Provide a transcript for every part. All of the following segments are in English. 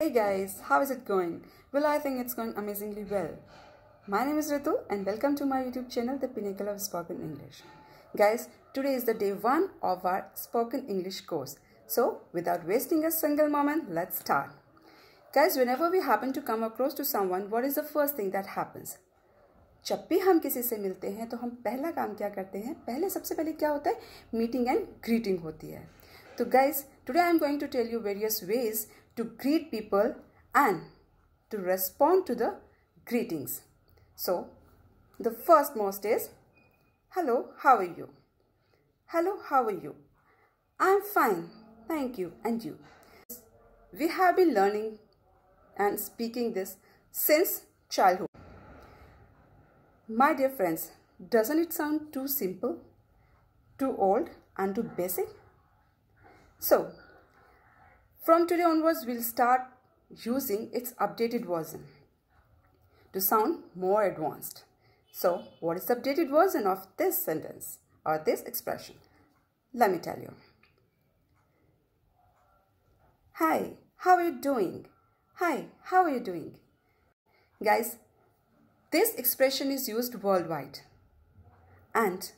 Hey guys, how is it going? Well, I think it's going amazingly well. My name is Ritu and welcome to my YouTube channel, The Pinnacle of Spoken English. Guys, today is the day one of our Spoken English course. So, without wasting a single moment, let's start. Guys, whenever we happen to come across to someone, what is the first thing that happens? जब भी हम किसी से मिलते हैं तो हम पहला काम क्या करते हैं पहले सबसे पहले क्या होता है मीटिंग एंड ग्रीटिंग होती है तो guys today I am going to tell you various ways to greet people and to respond to the greetings. So, the first most is Hello, how are you? Hello, how are you? I'm fine, thank you, and you? We have been learning and speaking this since childhood. My dear friends, doesn't it sound too simple, too old, and too basic? So, from today onwards, we'll start using its updated version to sound more advanced. So, what is the updated version of this sentence or this expression? Let me tell you. Hi, how are you doing? Hi, how are you doing? Guys, this expression is used worldwide and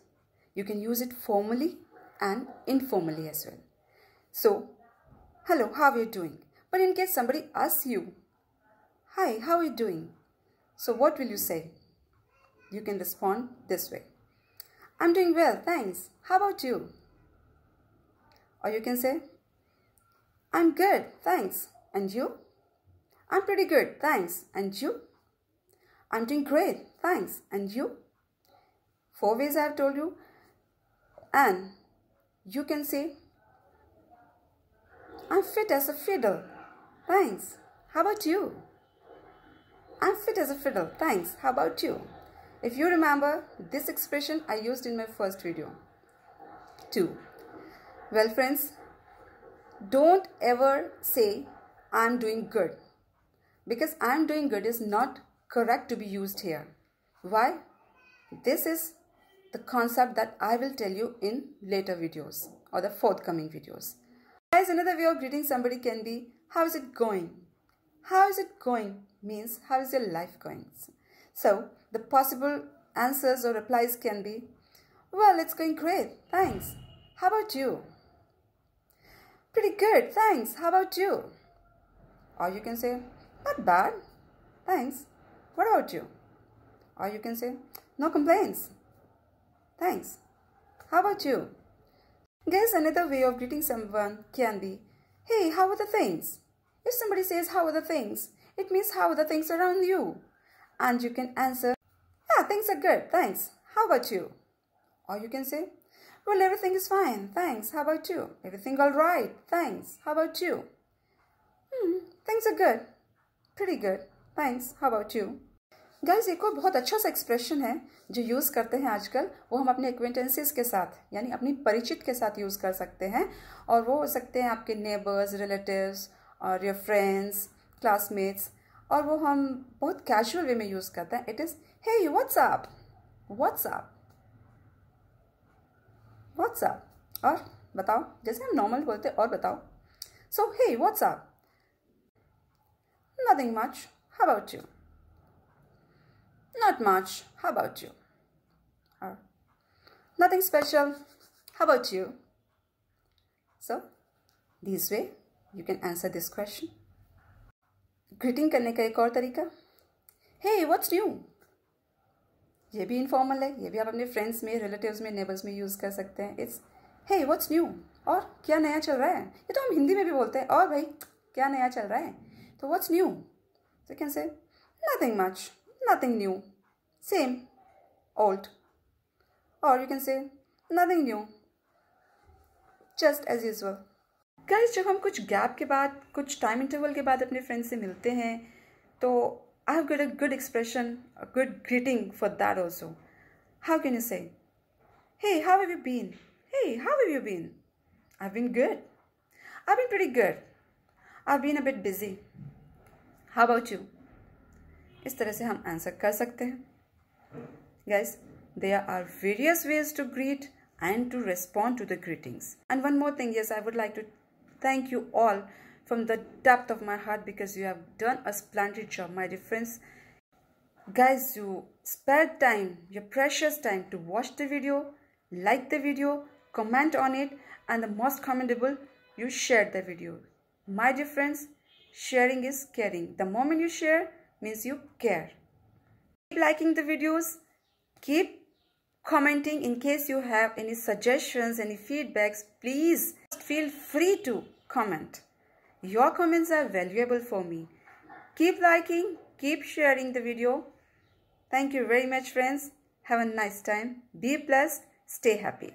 you can use it formally and informally as well. So, hello, how are you doing? But in case somebody asks you, hi, how are you doing? So what will you say? You can respond this way. I'm doing well, thanks. How about you? Or you can say, I'm good, thanks. And you? I'm pretty good, thanks. And you? I'm doing great, thanks. And you? Four ways I have told you. And you can say, I'm fit as a fiddle. Thanks. How about you? I'm fit as a fiddle. Thanks. How about you? If you remember, this expression I used in my first video. 2. Well, friends, don't ever say I'm doing good because I'm doing good is not correct to be used here. Why? This is the concept that I will tell you in later videos or the forthcoming videos. Guys, another way of greeting somebody can be, how is it going? How is it going means, how is your life going? So, the possible answers or replies can be, well, it's going great, thanks. How about you? Pretty good, thanks. How about you? Or you can say, not bad, thanks. What about you? Or you can say, no complaints, thanks. How about you? Guess another way of greeting someone can be, Hey, how are the things? If somebody says, How are the things? it means, How are the things around you? And you can answer, Yeah, things are good, thanks. How about you? Or you can say, Well, everything is fine, thanks. How about you? Everything all right, thanks. How about you? Hmm, things are good. Pretty good, thanks. How about you? Guys एक और बहुत अच्छा सा expression है जो use करते हैं आजकल वो हम अपने एक्वेंटेंसेज के साथ यानी अपनी परिचित के साथ यूज़ कर सकते हैं और वो हो सकते हैं आपके नेबर्स रिलेटिव्स और योर फ्रेंड्स क्लासमेट्स और वो हम बहुत कैजुअल वे में यूज़ करते हैं it is hey what's up what's up what's up और बताओ जैसे हम नॉर्मल बोलते और बताओ so hey what's up nothing much how about you Not much. How about you? Nothing special. How about you? So, this way, you can answer this question. Greeting करने का एक और तरीका. Hey, what's new? ये भी informal है. ये भी आप अपने friends में, relatives में, neighbors में use कर सकते हैं. It's Hey, what's new? और क्या नया चल रहा है? ये तो हम हिंदी में भी बोलते हैं. और भाई क्या नया चल रहा है? तो what's new? So you can say nothing much. nothing new. Same, old. Or you can say nothing new. Just as usual. Guys जब हम कुछ गैप के बाद कुछ टाइम इंटरवल के बाद अपने फ्रेंड से मिलते हैं तो I have got a good expression good greeting for that also how can you say hey how have you been hey how have you been I been good I been pretty good. I've been a bit busy. How about you? इस तरह से हम answer कर सकते हैं guys there are various ways to greet and to respond to the greetings and one more thing yes I would like to thank you all from the depth of my heart because you have done a splendid job my dear friends guys you spared time your precious time to watch the video like the video comment on it and the most commendable you share the video my difference sharing is caring the moment you share means you care. Keep liking the videos. Keep commenting in case you have any suggestions, any feedbacks. Please feel free to comment. Your comments are valuable for me. Keep liking. Keep sharing the video. Thank you very much friends. Have a nice time. Be blessed. Stay happy.